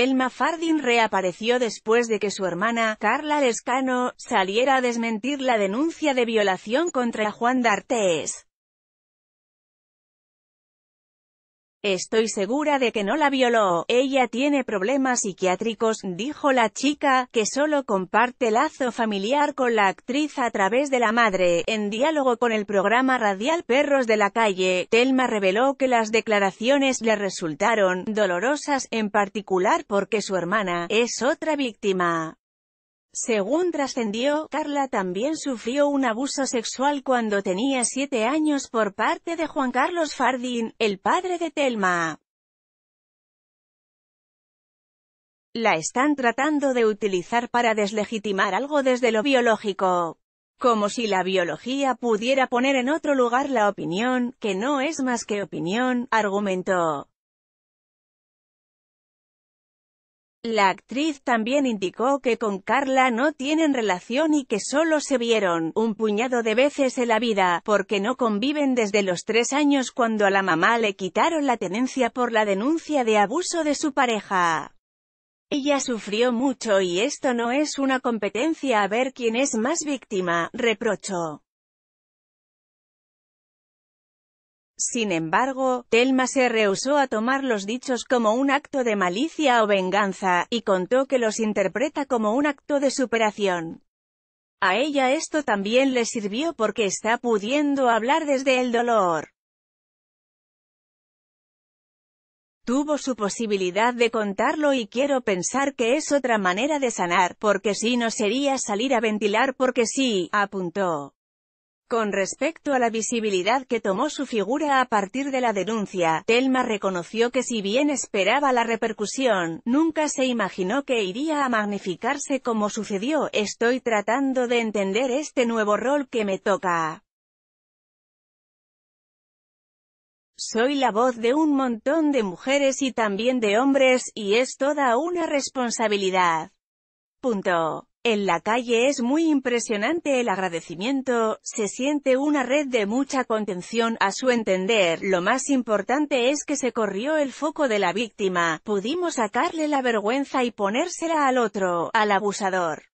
Elma Fardin reapareció después de que su hermana, Carla Lescano, saliera a desmentir la denuncia de violación contra Juan D'Artes. Estoy segura de que no la violó, ella tiene problemas psiquiátricos, dijo la chica, que solo comparte lazo familiar con la actriz a través de la madre. En diálogo con el programa radial Perros de la Calle, Telma reveló que las declaraciones le resultaron dolorosas, en particular porque su hermana es otra víctima. Según trascendió, Carla también sufrió un abuso sexual cuando tenía siete años por parte de Juan Carlos Fardín, el padre de Telma. La están tratando de utilizar para deslegitimar algo desde lo biológico. Como si la biología pudiera poner en otro lugar la opinión, que no es más que opinión, argumentó. La actriz también indicó que con Carla no tienen relación y que solo se vieron un puñado de veces en la vida, porque no conviven desde los tres años cuando a la mamá le quitaron la tenencia por la denuncia de abuso de su pareja. Ella sufrió mucho y esto no es una competencia a ver quién es más víctima, reprochó. Sin embargo, Telma se rehusó a tomar los dichos como un acto de malicia o venganza, y contó que los interpreta como un acto de superación. A ella esto también le sirvió porque está pudiendo hablar desde el dolor. tuvo su posibilidad de contarlo y quiero pensar que es otra manera de sanar, porque si no sería salir a ventilar porque sí, apuntó. Con respecto a la visibilidad que tomó su figura a partir de la denuncia, Telma reconoció que si bien esperaba la repercusión, nunca se imaginó que iría a magnificarse como sucedió, estoy tratando de entender este nuevo rol que me toca. Soy la voz de un montón de mujeres y también de hombres, y es toda una responsabilidad. Punto. En la calle es muy impresionante el agradecimiento, se siente una red de mucha contención, a su entender, lo más importante es que se corrió el foco de la víctima, pudimos sacarle la vergüenza y ponérsela al otro, al abusador.